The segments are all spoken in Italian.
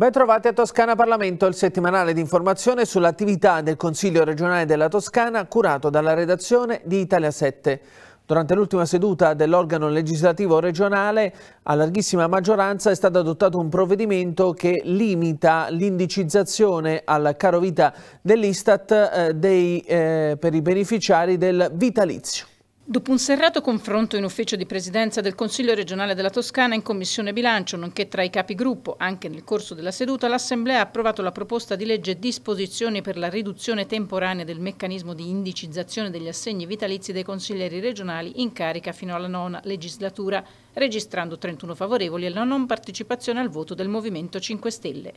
Ben trovati a Toscana Parlamento, il settimanale di informazione sull'attività del Consiglio regionale della Toscana curato dalla redazione di Italia 7. Durante l'ultima seduta dell'organo legislativo regionale, a larghissima maggioranza è stato adottato un provvedimento che limita l'indicizzazione al caro vita dell'Istat eh, eh, per i beneficiari del vitalizio. Dopo un serrato confronto in ufficio di presidenza del Consiglio regionale della Toscana in Commissione Bilancio, nonché tra i capigruppo, anche nel corso della seduta, l'Assemblea ha approvato la proposta di legge disposizioni per la riduzione temporanea del meccanismo di indicizzazione degli assegni vitalizi dei consiglieri regionali in carica fino alla nona legislatura, registrando 31 favorevoli alla non partecipazione al voto del Movimento 5 Stelle.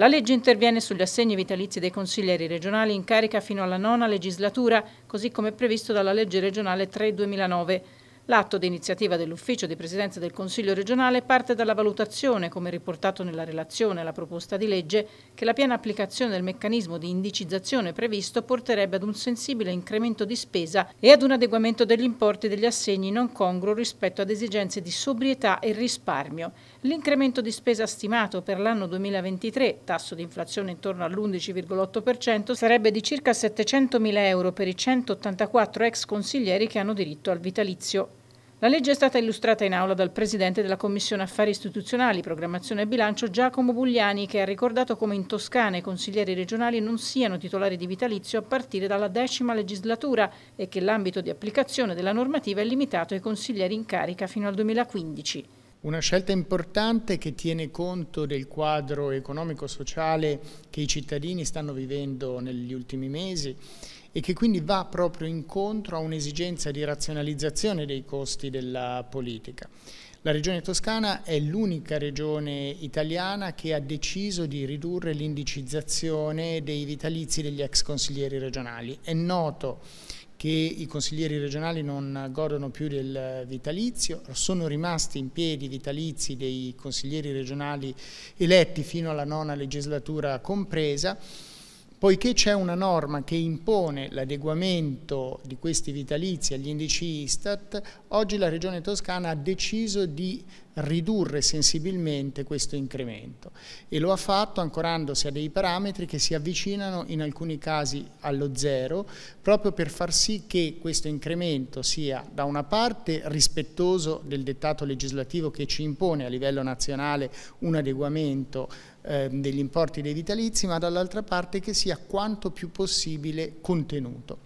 La legge interviene sugli assegni vitalizi dei consiglieri regionali in carica fino alla nona legislatura, così come previsto dalla legge regionale 3-2009. L'atto d'iniziativa dell'Ufficio di Presidenza del Consiglio regionale parte dalla valutazione, come riportato nella relazione alla proposta di legge, che la piena applicazione del meccanismo di indicizzazione previsto porterebbe ad un sensibile incremento di spesa e ad un adeguamento degli importi degli assegni non congruo rispetto ad esigenze di sobrietà e risparmio. L'incremento di spesa stimato per l'anno 2023, tasso di inflazione intorno all'11,8%, sarebbe di circa 700.000 euro per i 184 ex consiglieri che hanno diritto al vitalizio. La legge è stata illustrata in aula dal Presidente della Commissione Affari Istituzionali, Programmazione e Bilancio Giacomo Bugliani, che ha ricordato come in Toscana i consiglieri regionali non siano titolari di vitalizio a partire dalla decima legislatura e che l'ambito di applicazione della normativa è limitato ai consiglieri in carica fino al 2015. Una scelta importante che tiene conto del quadro economico-sociale che i cittadini stanno vivendo negli ultimi mesi e che quindi va proprio incontro a un'esigenza di razionalizzazione dei costi della politica. La regione toscana è l'unica regione italiana che ha deciso di ridurre l'indicizzazione dei vitalizi degli ex consiglieri regionali. È noto che i consiglieri regionali non godono più del vitalizio, sono rimasti in piedi i vitalizi dei consiglieri regionali eletti fino alla nona legislatura compresa Poiché c'è una norma che impone l'adeguamento di questi vitalizi agli indici Istat, oggi la Regione Toscana ha deciso di ridurre sensibilmente questo incremento e lo ha fatto ancorandosi a dei parametri che si avvicinano in alcuni casi allo zero proprio per far sì che questo incremento sia da una parte rispettoso del dettato legislativo che ci impone a livello nazionale un adeguamento Ehm, degli importi dei vitalizi, ma dall'altra parte che sia quanto più possibile contenuto.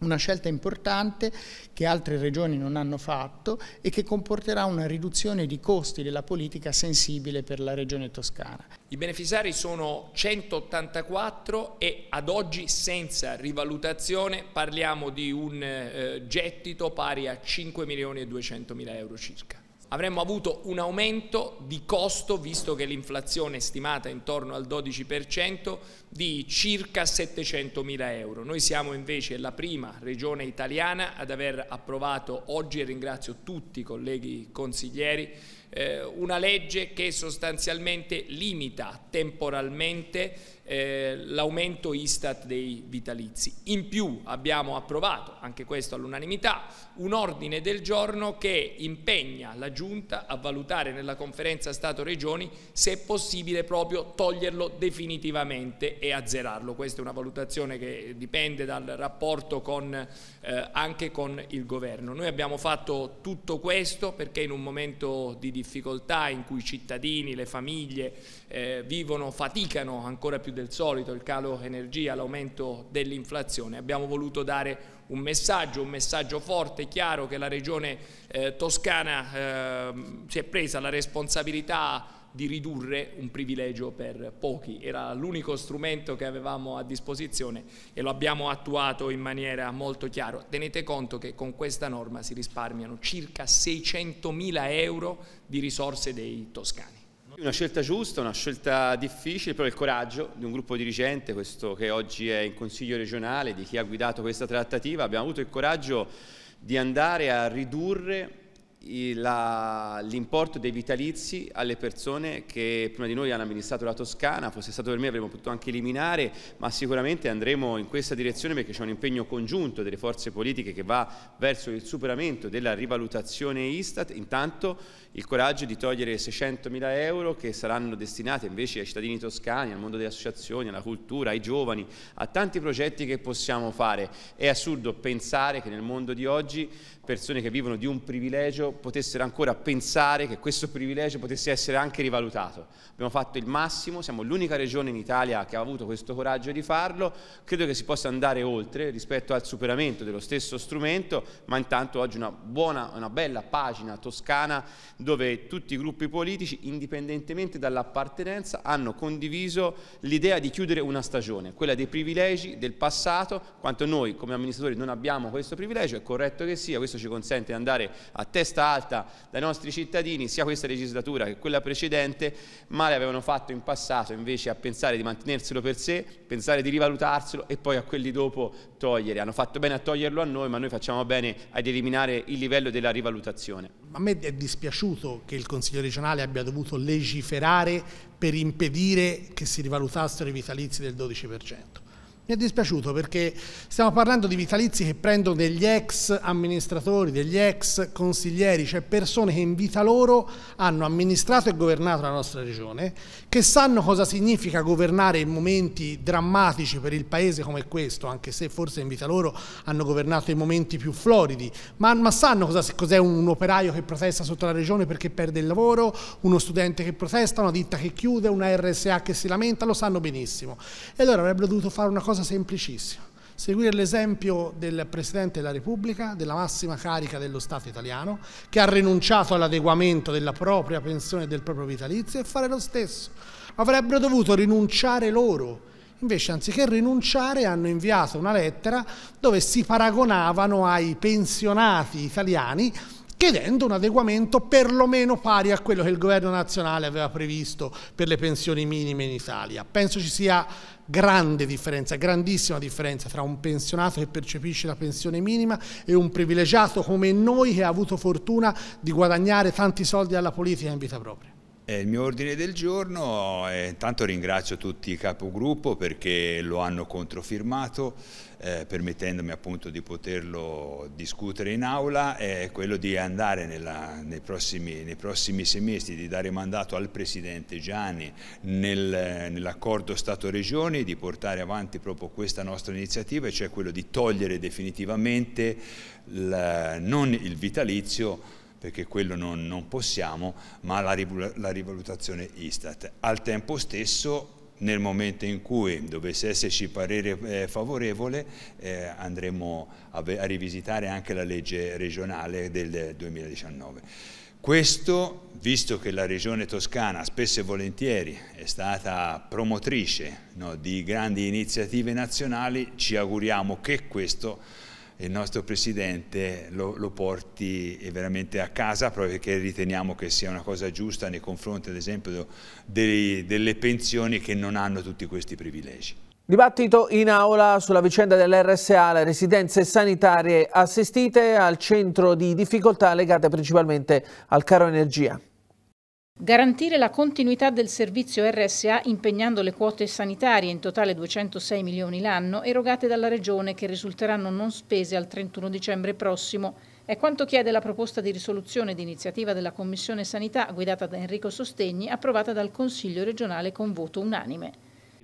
Una scelta importante che altre regioni non hanno fatto e che comporterà una riduzione di costi della politica sensibile per la regione toscana. I beneficiari sono 184 e ad oggi senza rivalutazione parliamo di un eh, gettito pari a 5 milioni e 200 mila euro circa avremmo avuto un aumento di costo, visto che l'inflazione è stimata intorno al 12%, di circa 700 mila euro. Noi siamo invece la prima regione italiana ad aver approvato oggi, e ringrazio tutti i colleghi consiglieri, eh, una legge che sostanzialmente limita temporalmente eh, l'aumento Istat dei vitalizi. In più abbiamo approvato, anche questo all'unanimità, un ordine del giorno che impegna la Giunta a valutare nella conferenza Stato-Regioni se è possibile proprio toglierlo definitivamente e azzerarlo. Questa è una valutazione che dipende dal rapporto con, eh, anche con il Governo. Noi abbiamo fatto tutto questo perché in un momento di difficoltà difficoltà in cui i cittadini, le famiglie eh, vivono, faticano ancora più del solito, il calo energia, l'aumento dell'inflazione. Abbiamo voluto dare un messaggio, un messaggio forte, chiaro che la regione eh, toscana eh, si è presa la responsabilità di ridurre un privilegio per pochi. Era l'unico strumento che avevamo a disposizione e lo abbiamo attuato in maniera molto chiara. Tenete conto che con questa norma si risparmiano circa 600.000 euro di risorse dei toscani. Una scelta giusta, una scelta difficile, però il coraggio di un gruppo dirigente, questo che oggi è in Consiglio regionale, di chi ha guidato questa trattativa, abbiamo avuto il coraggio di andare a ridurre l'importo dei vitalizi alle persone che prima di noi hanno amministrato la Toscana, fosse stato per me avremmo potuto anche eliminare, ma sicuramente andremo in questa direzione perché c'è un impegno congiunto delle forze politiche che va verso il superamento della rivalutazione Istat, intanto il coraggio di togliere 600 mila euro che saranno destinati invece ai cittadini toscani, al mondo delle associazioni, alla cultura, ai giovani, a tanti progetti che possiamo fare. È assurdo pensare che nel mondo di oggi persone che vivono di un privilegio potessero ancora pensare che questo privilegio potesse essere anche rivalutato. Abbiamo fatto il massimo, siamo l'unica regione in Italia che ha avuto questo coraggio di farlo, credo che si possa andare oltre rispetto al superamento dello stesso strumento, ma intanto oggi una buona, una bella pagina toscana dove tutti i gruppi politici, indipendentemente dall'appartenenza, hanno condiviso l'idea di chiudere una stagione, quella dei privilegi del passato, quanto noi come amministratori non abbiamo questo privilegio, è corretto che sia, questo ci consente di andare a testa alta dai nostri cittadini, sia questa legislatura che quella precedente, male avevano fatto in passato invece a pensare di mantenerselo per sé, pensare di rivalutarselo e poi a quelli dopo togliere. Hanno fatto bene a toglierlo a noi, ma noi facciamo bene ad eliminare il livello della rivalutazione. A me è dispiaciuto che il Consiglio regionale abbia dovuto legiferare per impedire che si rivalutassero i vitalizi del 12%. Mi è dispiaciuto perché stiamo parlando di vitalizi che prendono degli ex amministratori, degli ex consiglieri, cioè persone che in vita loro hanno amministrato e governato la nostra regione, che sanno cosa significa governare in momenti drammatici per il paese come questo, anche se forse in vita loro hanno governato i momenti più floridi, ma, ma sanno cos'è cosa un operaio che protesta sotto la regione perché perde il lavoro, uno studente che protesta, una ditta che chiude, una RSA che si lamenta, lo sanno benissimo. E allora avrebbero dovuto fare una cosa cosa semplicissima, seguire l'esempio del Presidente della Repubblica, della massima carica dello Stato italiano, che ha rinunciato all'adeguamento della propria pensione e del proprio vitalizio e fare lo stesso. Avrebbero dovuto rinunciare loro. Invece, anziché rinunciare, hanno inviato una lettera dove si paragonavano ai pensionati italiani chiedendo un adeguamento perlomeno pari a quello che il governo nazionale aveva previsto per le pensioni minime in Italia. Penso ci sia grande differenza, grandissima differenza tra un pensionato che percepisce la pensione minima e un privilegiato come noi che ha avuto fortuna di guadagnare tanti soldi alla politica in vita propria il mio ordine del giorno, eh, intanto ringrazio tutti i capogruppo perché lo hanno controfirmato, eh, permettendomi appunto di poterlo discutere in aula, è eh, quello di andare nella, nei, prossimi, nei, prossimi, semestri, di dare mandato al Presidente Gianni nel, nell'accordo Stato-Regioni di portare avanti proprio questa nostra iniziativa, cioè quello di togliere definitivamente la, non il vitalizio, perché quello non, non possiamo, ma la, la rivalutazione Istat. Al tempo stesso nel momento in cui dovesse esserci parere eh, favorevole eh, andremo a, a, rivisitare anche la legge regionale del 2019. Questo, visto che la regione toscana spesso e volentieri è stata promotrice no, di grandi iniziative nazionali, ci auguriamo che questo il nostro Presidente lo, lo, porti eh, veramente a casa proprio perché riteniamo che sia una cosa giusta nei confronti ad esempio dei, delle pensioni che non hanno tutti questi privilegi. Dibattito in aula sulla vicenda dell'RSA, le residenze sanitarie assistite al centro di difficoltà legate principalmente al caro energia. Garantire la continuità del servizio RSA impegnando le quote sanitarie, in totale 206 milioni l'anno, erogate dalla Regione che risulteranno non spese al 31 dicembre prossimo, è quanto chiede la proposta di risoluzione d'iniziativa della Commissione Sanità guidata da Enrico Sostegni, approvata dal Consiglio regionale con voto unanime.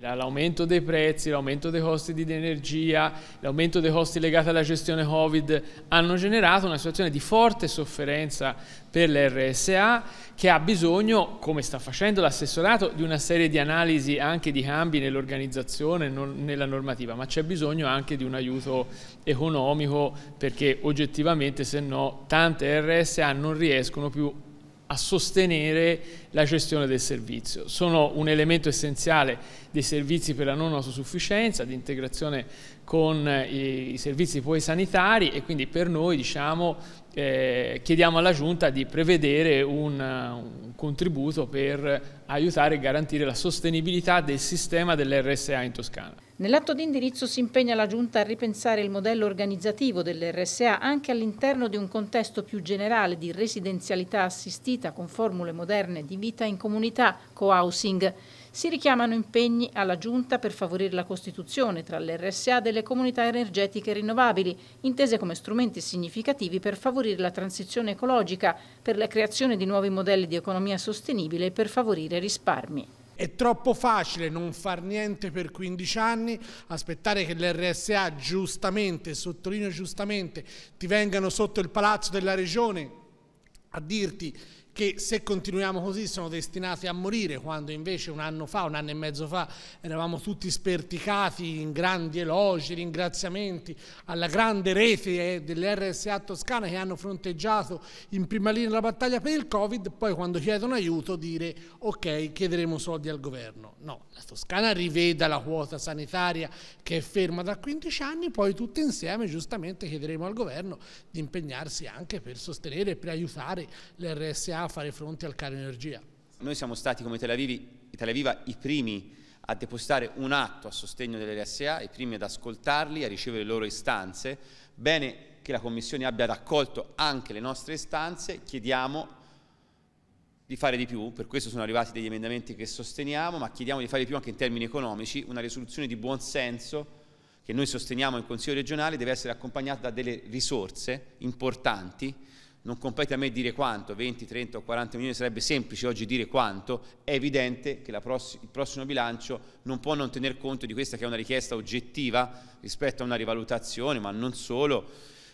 L'aumento dei prezzi, l'aumento dei costi di energia, l'aumento dei costi legati alla gestione Covid hanno generato una situazione di forte sofferenza per l'RSA che ha bisogno, come sta facendo l'assessorato, di una serie di analisi anche di cambi nell'organizzazione, nella normativa, ma c'è bisogno anche di un aiuto economico perché oggettivamente se no tante RSA non riescono più a sostenere la gestione del servizio. Sono un elemento essenziale dei servizi per la non autosufficienza, di integrazione con eh, i servizi poi sanitari e quindi per noi diciamo, eh, chiediamo alla Giunta di prevedere un, un, contributo per aiutare e garantire la sostenibilità del sistema dell'RSA in Toscana. Nell'atto di indirizzo si impegna la Giunta a ripensare il modello organizzativo dell'RSA anche all'interno di un contesto più generale di residenzialità assistita con formule moderne di vita in comunità, co-housing. Si richiamano impegni alla Giunta per favorire la costituzione tra l'RSA delle comunità energetiche rinnovabili, intese come strumenti significativi per favorire la transizione ecologica, per la creazione di nuovi modelli di economia sostenibile e per favorire risparmi. È troppo facile non far niente per 15 anni, aspettare che l'RSA giustamente, sottolineo giustamente, ti vengano sotto il palazzo della regione a dirti che se continuiamo così sono destinati a morire, quando invece un anno fa, un anno e mezzo fa, eravamo tutti sperticati in grandi elogi, ringraziamenti alla grande rete eh, dell'RSA Toscana che hanno fronteggiato in prima linea la battaglia per il Covid, poi quando chiedono aiuto dire ok, chiederemo soldi al governo. No, la Toscana riveda la quota sanitaria che è ferma da 15 anni, poi tutti insieme giustamente chiederemo al governo di impegnarsi anche per sostenere e per aiutare l'RSA a fare fronte al caro energia. Noi siamo stati come Tel Aviv, Tel Aviv i primi a depostare un atto a sostegno dell'RSA, i primi ad ascoltarli, a ricevere le loro istanze. Bene che la Commissione abbia raccolto anche le nostre istanze, chiediamo di fare di più, per questo sono arrivati degli emendamenti che sosteniamo, ma chiediamo di fare di più anche in termini economici, una risoluzione di buonsenso che noi sosteniamo in Consiglio regionale deve essere accompagnata da delle risorse importanti non compete a me dire quanto, 20, 30 o 40 milioni sarebbe semplice oggi dire quanto, è evidente che pross il prossimo bilancio non può non tener conto di questa che è una richiesta oggettiva rispetto a una rivalutazione, ma non solo,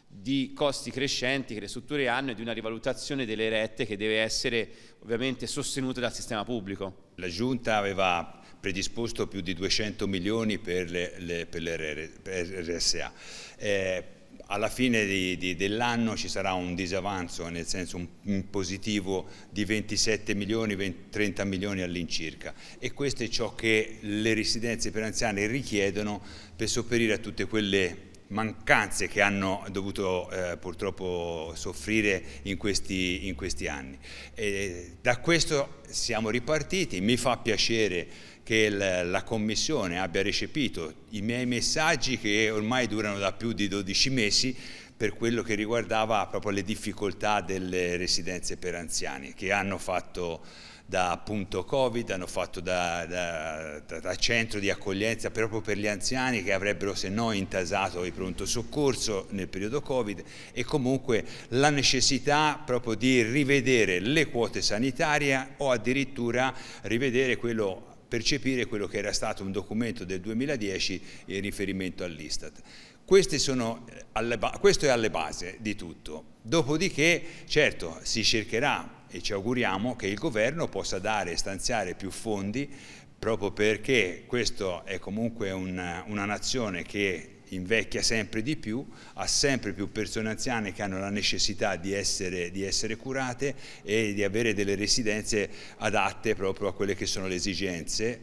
di costi crescenti che le strutture hanno e di una rivalutazione delle rette che deve essere ovviamente sostenuta dal sistema pubblico. La Giunta aveva predisposto più di 200 milioni per le, le, per le RSA. Eh, alla fine di, di, dell'anno ci sarà un disavanzo, nel senso un, un positivo di 27 milioni, 20, 30 milioni all'incirca e questo è ciò che le residenze per anziani richiedono per sopperire a tutte quelle mancanze che hanno dovuto eh, purtroppo soffrire in questi, in questi anni. E da questo siamo ripartiti, mi fa piacere che la Commissione abbia recepito i miei messaggi che ormai durano da più di 12 mesi per quello che riguardava proprio le difficoltà delle residenze per anziani che hanno fatto da appunto Covid, hanno fatto da, da, da, centro di accoglienza proprio per gli anziani che avrebbero se no intasato il pronto soccorso nel periodo Covid e comunque la necessità proprio di rivedere le quote sanitarie o addirittura rivedere quello percepire quello che era stato un documento del 2010 in riferimento all'Istat. questo è alle base di tutto. Dopodiché, certo, si cercherà e ci auguriamo che il governo possa dare e stanziare più fondi proprio perché questa è comunque una, una nazione che invecchia sempre di più, ha sempre più persone anziane che hanno la necessità di essere, di essere curate e di avere delle residenze adatte proprio a quelle che sono le esigenze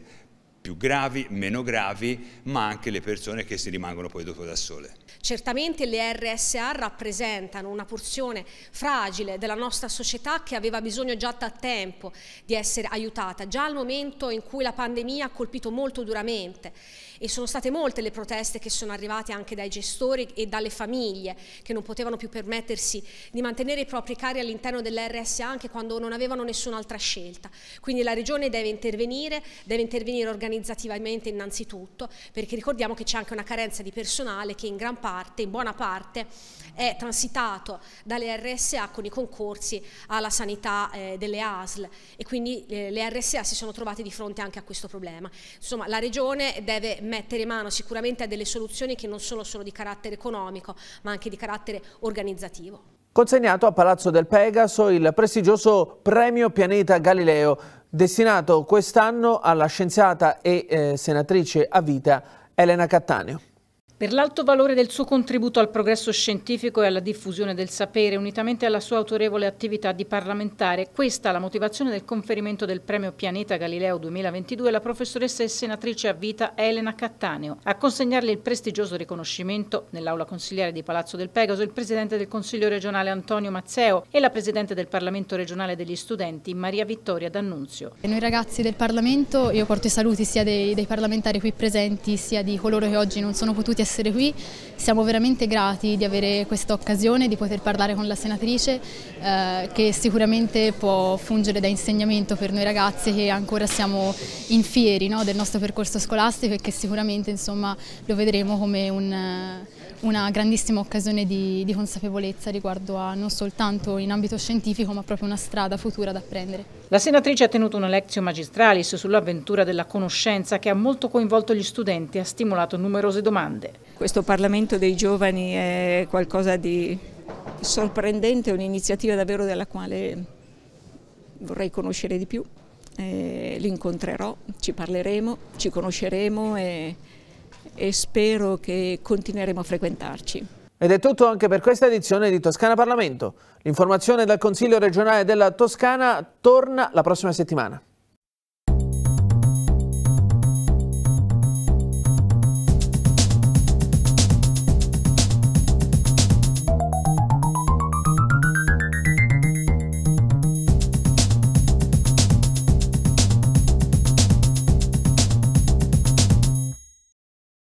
più gravi, meno gravi, ma anche le persone che si rimangono poi dopo da sole. Certamente le RSA rappresentano una porzione fragile della nostra società che aveva bisogno già da tempo di essere aiutata, già al momento in cui la pandemia ha colpito molto duramente e sono state molte le proteste che sono arrivate anche dai gestori e dalle famiglie che non potevano più permettersi di mantenere i propri cari all'interno dell'RSA anche quando non avevano nessun'altra scelta. Quindi la Regione deve intervenire, deve intervenire organizzativamente innanzitutto perché ricordiamo che c'è anche una carenza di personale che in gran parte parte, in buona parte, è transitato dalle RSA con i concorsi alla sanità eh, delle ASL e quindi eh, le RSA si sono trovate di fronte anche a questo problema. Insomma, la Regione deve mettere mano sicuramente a delle soluzioni che non sono solo di carattere economico, ma anche di carattere organizzativo. Consegnato a Palazzo del Pegaso il prestigioso Premio Pianeta Galileo, destinato quest'anno alla scienziata e eh, senatrice a vita Elena Cattaneo. Per l'alto valore del suo contributo al progresso scientifico e alla diffusione del sapere, unitamente alla sua autorevole attività di parlamentare, questa è la motivazione del conferimento del premio Pianeta Galileo 2022 alla professoressa e senatrice a vita Elena Cattaneo. A consegnarle il prestigioso riconoscimento nell'aula consigliare di Palazzo del Pegaso il presidente del Consiglio regionale Antonio Mazzeo e la presidente del Parlamento regionale degli studenti Maria Vittoria D'Annunzio. Noi ragazzi del Parlamento, io porto i saluti sia dei, dei parlamentari qui presenti sia di coloro che oggi non sono potuti essere essere qui, siamo veramente grati di avere questa occasione, di poter parlare con la senatrice eh, che sicuramente può fungere da insegnamento per noi ragazzi che ancora siamo infieri no, del nostro percorso scolastico e che sicuramente insomma, lo vedremo come un una grandissima occasione di, di consapevolezza riguardo a non soltanto in ambito scientifico ma proprio una strada futura da prendere. La senatrice ha tenuto una lezione magistralis sull'avventura della conoscenza che ha molto coinvolto gli studenti e ha stimolato numerose domande. Questo Parlamento dei giovani è qualcosa di sorprendente, è un'iniziativa davvero della quale vorrei conoscere di più. Eh, L'incontrerò, ci parleremo, ci conosceremo e e spero che continueremo a frequentarci. Ed è tutto anche per questa edizione di Toscana Parlamento. L'informazione dal Consiglio regionale della Toscana torna la prossima settimana.